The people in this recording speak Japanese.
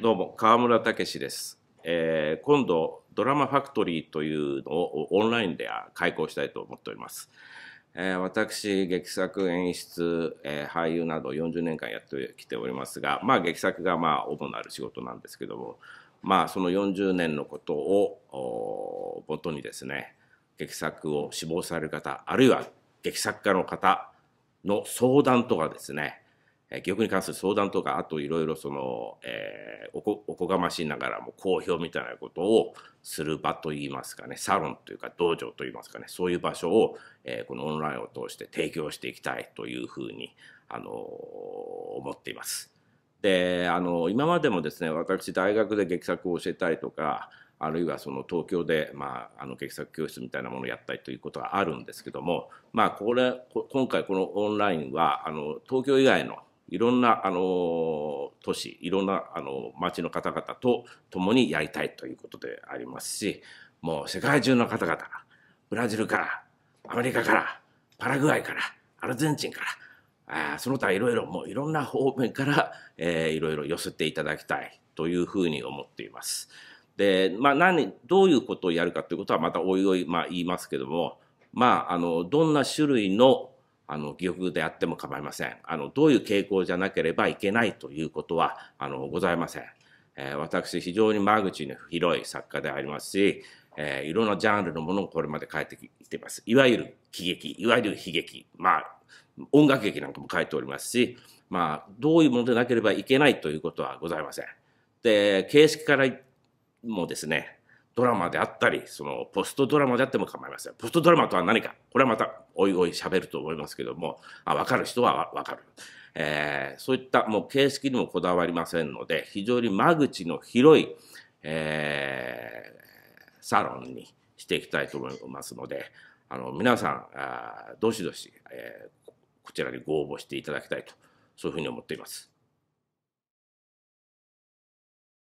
どうも、河村武です、えー、今度、ドラマファクトリーというのをオンラインで開講したいと思っております。えー、私、劇作、演出、えー、俳優など40年間やってきておりますが、まあ、劇作がまあ主なる仕事なんですけども、まあ、その40年のことをもとにですね、劇作を志望される方、あるいは劇作家の方の相談とかですね、え記憶に関する相談とか、あといろいろその、えー、おこ、おこがましいながらも好評みたいなことをする場といいますかね、サロンというか道場といいますかね、そういう場所を、えー、このオンラインを通して提供していきたいというふうに、あのー、思っています。で、あの今までもですね、私大学で劇作を教えたりとか、あるいはその東京で、まあ、あの劇作教室みたいなものをやったりということはあるんですけども、まあ、これ今回このオンラインはあの東京以外のいろんなあの都市いろんなあの町の方々と共にやりたいということでありますしもう世界中の方々ブラジルからアメリカからパラグアイからアルゼンチンからあその他いろいろもういろんな方面から、えー、いろいろ寄せていただきたいというふうに思っています。で、まあ何、どういうことをやるかということはまたおいおい、まあ、言いますけども、まあ、あの、どんな種類のあの、疑惑であっても構いません。あの、どういう傾向じゃなければいけないということは、あの、ございません。えー、私、非常に間口の広い作家でありますし、えー、いろんなジャンルのものをこれまで書いてきています。いわゆる喜劇、いわゆる悲劇、まあ、音楽劇なんかも書いておりますし、まあ、どういうものでなければいけないということはございません。で、形式からもですね、ドラマであったり、そのポストドラマであっても構いません。ポストドラマとは何か、これはまたおいおい喋ると思いますけども、あ分かる人は分かる。えー、そういったもう形式にもこだわりませんので、非常に間口の広い、えー、サロンにしていきたいと思いますので、あの皆さんあ、どしどし、えー、こちらにご応募していただきたいと、そういうふうに思っています。